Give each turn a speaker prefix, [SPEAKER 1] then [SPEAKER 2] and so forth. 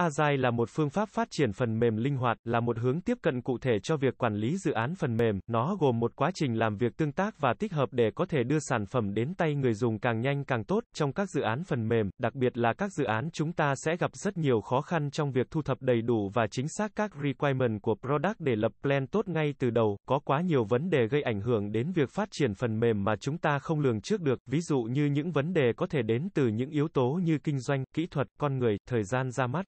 [SPEAKER 1] Agile là một phương pháp phát triển phần mềm linh hoạt, là một hướng tiếp cận cụ thể cho việc quản lý dự án phần mềm. Nó gồm một quá trình làm việc tương tác và tích hợp để có thể đưa sản phẩm đến tay người dùng càng nhanh càng tốt. Trong các dự án phần mềm, đặc biệt là các dự án chúng ta sẽ gặp rất nhiều khó khăn trong việc thu thập đầy đủ và chính xác các requirement của product để lập plan tốt ngay từ đầu. Có quá nhiều vấn đề gây ảnh hưởng đến việc phát triển phần mềm mà chúng ta không lường trước được, ví dụ như những vấn đề có thể đến từ những yếu tố như kinh doanh, kỹ thuật, con người, thời gian ra mắt